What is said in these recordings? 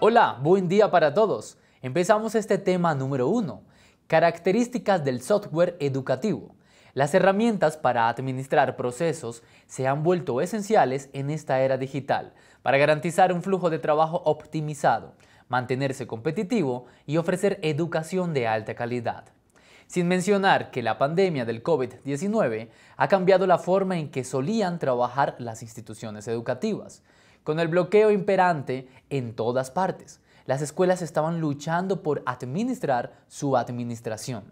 Hola, buen día para todos. Empezamos este tema número uno, características del software educativo. Las herramientas para administrar procesos se han vuelto esenciales en esta era digital para garantizar un flujo de trabajo optimizado, mantenerse competitivo y ofrecer educación de alta calidad. Sin mencionar que la pandemia del COVID-19 ha cambiado la forma en que solían trabajar las instituciones educativas con el bloqueo imperante en todas partes, las escuelas estaban luchando por administrar su administración.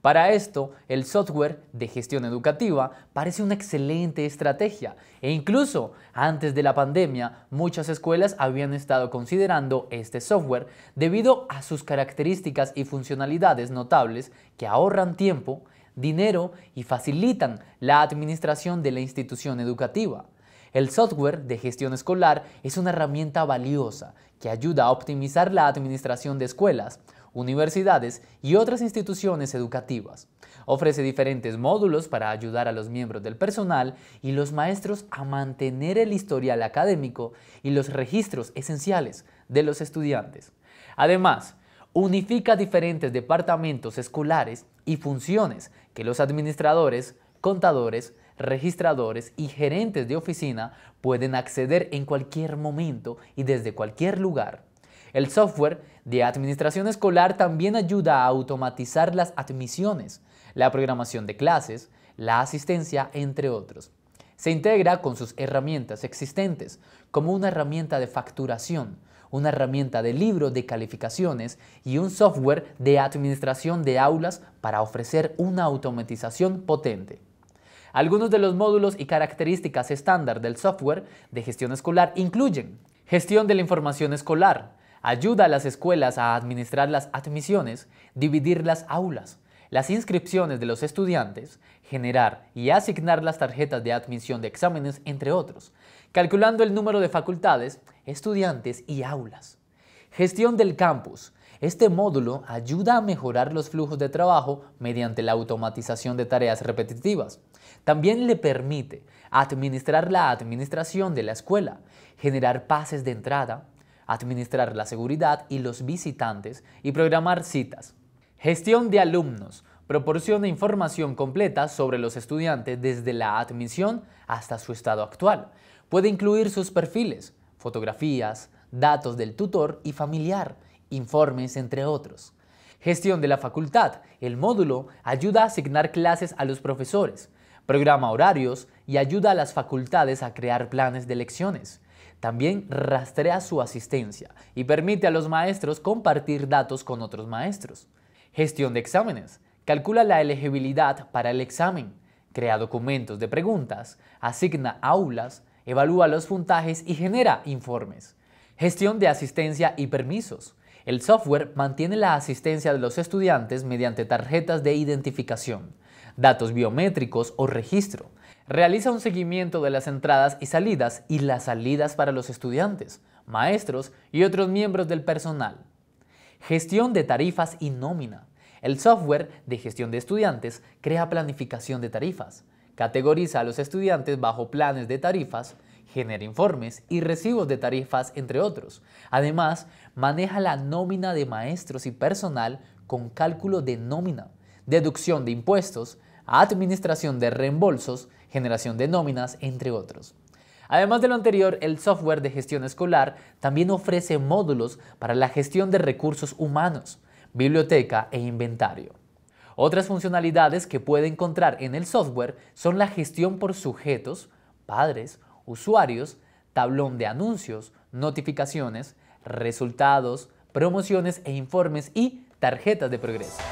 Para esto, el software de gestión educativa parece una excelente estrategia e incluso antes de la pandemia muchas escuelas habían estado considerando este software debido a sus características y funcionalidades notables que ahorran tiempo, dinero y facilitan la administración de la institución educativa. El software de gestión escolar es una herramienta valiosa que ayuda a optimizar la administración de escuelas, universidades y otras instituciones educativas. Ofrece diferentes módulos para ayudar a los miembros del personal y los maestros a mantener el historial académico y los registros esenciales de los estudiantes. Además, unifica diferentes departamentos escolares y funciones que los administradores, contadores, registradores y gerentes de oficina pueden acceder en cualquier momento y desde cualquier lugar. El software de administración escolar también ayuda a automatizar las admisiones, la programación de clases, la asistencia, entre otros. Se integra con sus herramientas existentes, como una herramienta de facturación, una herramienta de libro de calificaciones y un software de administración de aulas para ofrecer una automatización potente. Algunos de los módulos y características estándar del software de gestión escolar incluyen gestión de la información escolar, ayuda a las escuelas a administrar las admisiones, dividir las aulas, las inscripciones de los estudiantes, generar y asignar las tarjetas de admisión de exámenes, entre otros, calculando el número de facultades, estudiantes y aulas. Gestión del campus. Este módulo ayuda a mejorar los flujos de trabajo mediante la automatización de tareas repetitivas, también le permite administrar la administración de la escuela, generar pases de entrada, administrar la seguridad y los visitantes y programar citas. Gestión de alumnos. Proporciona información completa sobre los estudiantes desde la admisión hasta su estado actual. Puede incluir sus perfiles, fotografías, datos del tutor y familiar, informes, entre otros. Gestión de la facultad. El módulo ayuda a asignar clases a los profesores, programa horarios y ayuda a las facultades a crear planes de lecciones. También rastrea su asistencia y permite a los maestros compartir datos con otros maestros. Gestión de exámenes. Calcula la elegibilidad para el examen, crea documentos de preguntas, asigna aulas, evalúa los puntajes y genera informes. Gestión de asistencia y permisos. El software mantiene la asistencia de los estudiantes mediante tarjetas de identificación datos biométricos o registro. Realiza un seguimiento de las entradas y salidas y las salidas para los estudiantes, maestros y otros miembros del personal. Gestión de tarifas y nómina. El software de gestión de estudiantes crea planificación de tarifas, categoriza a los estudiantes bajo planes de tarifas, genera informes y recibos de tarifas, entre otros. Además, maneja la nómina de maestros y personal con cálculo de nómina, deducción de impuestos, administración de reembolsos, generación de nóminas, entre otros. Además de lo anterior, el software de gestión escolar también ofrece módulos para la gestión de recursos humanos, biblioteca e inventario. Otras funcionalidades que puede encontrar en el software son la gestión por sujetos, padres, usuarios, tablón de anuncios, notificaciones, resultados, promociones e informes y tarjetas de progreso.